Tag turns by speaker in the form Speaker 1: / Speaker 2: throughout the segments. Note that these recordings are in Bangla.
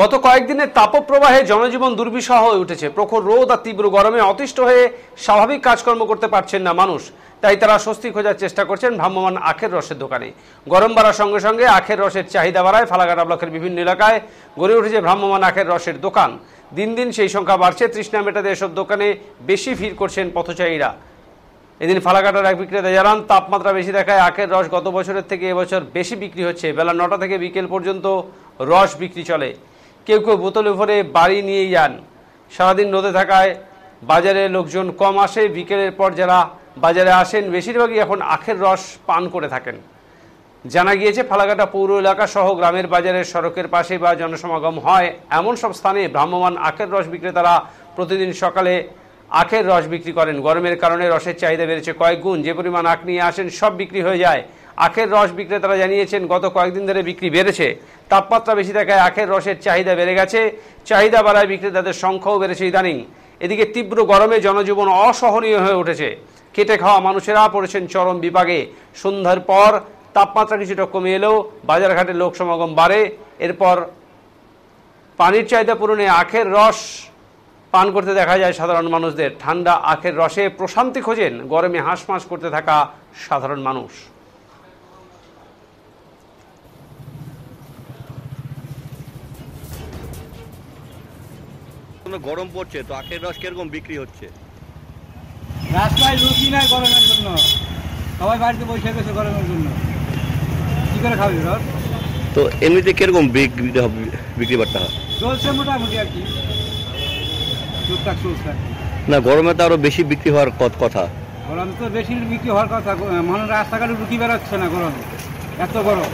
Speaker 1: গত কয়েকদিনের তাপপ্রবাহে জনজীবন দুর্বিষহ হয়ে উঠেছে প্রখর রোদ আর তীব্র গরমে অতিষ্ঠ হয়ে স্বাভাবিক কাজকর্ম করতে পারছেন না মানুষ তাই তারা স্বস্তি খোঁজার চেষ্টা করছেন ভ্রাম্যমান আখের রসের দোকানে গরম বাড়ার সঙ্গে সঙ্গে আখের রসের চাহিদা বাড়ায় ফালাকাটা ব্লকের বিভিন্ন এলাকায় গড়ে উঠেছে ভ্রাম্যমান আখের রসের দোকান দিন দিন সেই সংখ্যা বাড়ছে তৃষ্ণা মেটাতে এসব দোকানে বেশি ভিড় করছেন পথচারীরা এদিন ফালাকাটার এক বিক্রেতা জানান তাপমাত্রা বেশি দেখায় আখের রস গত বছরের থেকে এবছর বেশি বিক্রি হচ্ছে বেলা নটা থেকে বিকেল পর্যন্ত রস বিক্রি চলে কেউ কেউ বোতলে ভরে বাড়ি নিয়ে যান সারাদিন রোদে থাকায় বাজারে লোকজন কম আসে বিকেলের পর যারা বাজারে আসেন বেশিরভাগই এখন আখের রস পান করে থাকেন জানা গিয়েছে ফালাকাটা পৌর এলাকা সহ গ্রামের বাজারের সড়কের পাশে বা জনসমাগম হয় এমন সব স্থানে ভ্রাম্যমান আখের রস বিক্রেতারা প্রতিদিন সকালে আখের রস বিক্রি করেন গরমের কারণে রসের চাহিদা বেড়েছে কয়েক গুণ যে পরিমাণ আখ নিয়ে আসেন সব বিক্রি হয়ে যায় আখের রস বিক্রেতারা জানিয়েছেন গত কয়েকদিন ধরে বিক্রি বেড়েছে তাপমাত্রা বেশি থাকায় আখের রসের চাহিদা বেড়ে গেছে চাহিদা বাড়ায় বিক্রেতাদের সংখ্যাও বেড়েছে ইদানিং এদিকে তীব্র গরমে জনজীবন অসহনীয় হয়ে উঠেছে খেটে খাওয়া মানুষেরা পড়েছেন চরম বিভাগে সন্ধ্যার পর তাপমাত্রা কিছুটা কমে এলেও বাজারঘাটে লোক সমাগম বাড়ে এরপর পানির চাহিদা পূরণে আখের রস পান করতে দেখা যায় সাধারণ মানুষদের ঠান্ডা আখের রসে প্রশান্তি খোঁজেন গরমে হাঁসফাঁস করতে থাকা সাধারণ মানুষ
Speaker 2: গরম পড়ছে তো আখের রস কিরকম বিক্রি হচ্ছে রাস্তায় রুটি নাই গরমের জন্য সবাই বাড়িতে বসে
Speaker 1: গেছে গরমের জন্য কি করে খাবে রস
Speaker 2: তো এমনিতে কিরকম বিক্রি বিক্রি হয়
Speaker 1: চলছে মোটামুটি আর কি
Speaker 2: না গরমে তো আরো বেশি বিক্রি হওয়ার কথা
Speaker 1: গরম তো বেশি বিক্রি হওয়ার কথা মানুষ রাস্তাঘাটে রুটি বেড়াচ্ছে না গরম এত গরম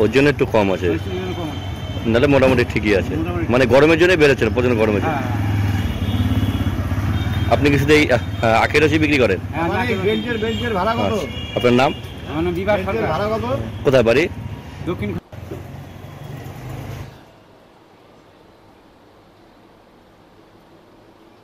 Speaker 2: ওর জন্য একটু কম আছে নাহলে মোটামুটি ঠিকই আছে মানে গরমের জন্যই বেড়েছেন প্রচন্ড গরমের জন্য হ্যাঁ। আপনি কি শুধু এই আখের রসি বিক্রি করেন
Speaker 1: হ্যাঁ, আচ্ছা।
Speaker 2: আপনার নাম কোথায় বাড়ি
Speaker 1: দক্ষিণ